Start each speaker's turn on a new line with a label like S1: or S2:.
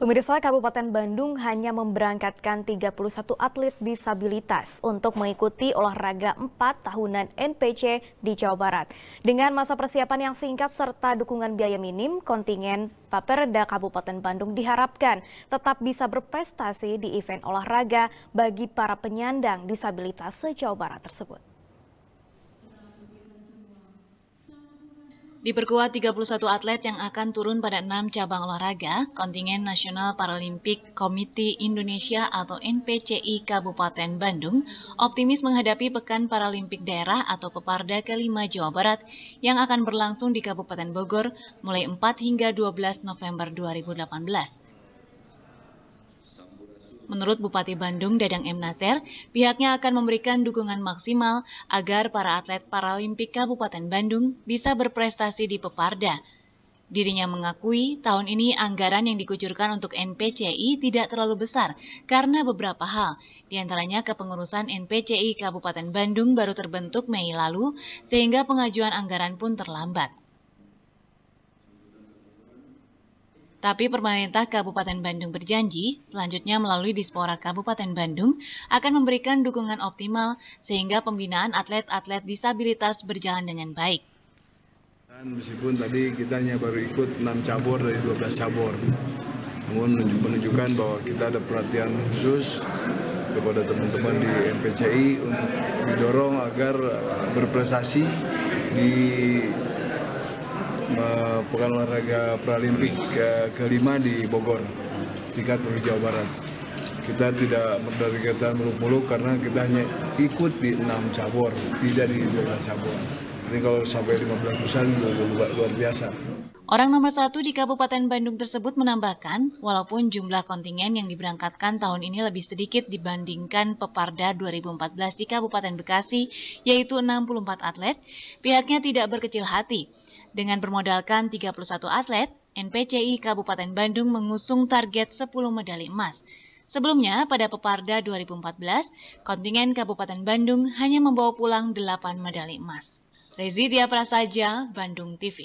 S1: Pemirsa Kabupaten Bandung hanya memberangkatkan 31 atlet disabilitas untuk mengikuti olahraga 4 tahunan NPC di Jawa Barat. Dengan masa persiapan yang singkat serta dukungan biaya minim, kontingen Paperda Kabupaten Bandung diharapkan tetap bisa berprestasi di event olahraga bagi para penyandang disabilitas se-Jawa Barat tersebut. Diperkuat
S2: 31 atlet yang akan turun pada 6 cabang olahraga, kontingen Nasional Paralimpik Komite Indonesia atau NPCI Kabupaten Bandung optimis menghadapi Pekan Paralimpik Daerah atau Peparda ke-5 Jawa Barat yang akan berlangsung di Kabupaten Bogor mulai 4 hingga 12 November 2018. Menurut Bupati Bandung Dadang M. Nasir, pihaknya akan memberikan dukungan maksimal agar para atlet Paralimpik Kabupaten Bandung bisa berprestasi di Peparda. Dirinya mengakui tahun ini anggaran yang dikucurkan untuk NPCI tidak terlalu besar karena beberapa hal, diantaranya kepengurusan NPCI Kabupaten Bandung baru terbentuk Mei lalu sehingga pengajuan anggaran pun terlambat. Tapi pemerintah Kabupaten Bandung berjanji selanjutnya melalui Dispora Kabupaten Bandung akan memberikan dukungan optimal sehingga pembinaan atlet-atlet disabilitas berjalan dengan baik.
S3: Dan meskipun tadi kita hanya baru ikut 6 cabur dari 12 cabur, namun menunjukkan bahwa kita ada perhatian khusus kepada teman-teman di MPCI untuk didorong agar eh, berprestasi di Eh, pekan olahraga Paralimpik ke eh, kelima di Bogor, tingkat Pulau Jawa Barat. Kita tidak berdekatan muluk-muluk karena kita hanya ikut di enam cabur, tidak di dua cabur. Jadi kalau sampai 15 besar luar, luar biasa.
S2: Orang nomor satu di Kabupaten Bandung tersebut menambahkan, walaupun jumlah kontingen yang diberangkatkan tahun ini lebih sedikit dibandingkan Peparda 2014 di Kabupaten Bekasi, yaitu 64 atlet, pihaknya tidak berkecil hati dengan bermodalkan 31 atlet, NPCI Kabupaten Bandung mengusung target 10 medali emas. Sebelumnya, pada Peparda 2014, kontingen Kabupaten Bandung hanya membawa pulang 8 medali emas. Rezi Prasaja, Bandung TV.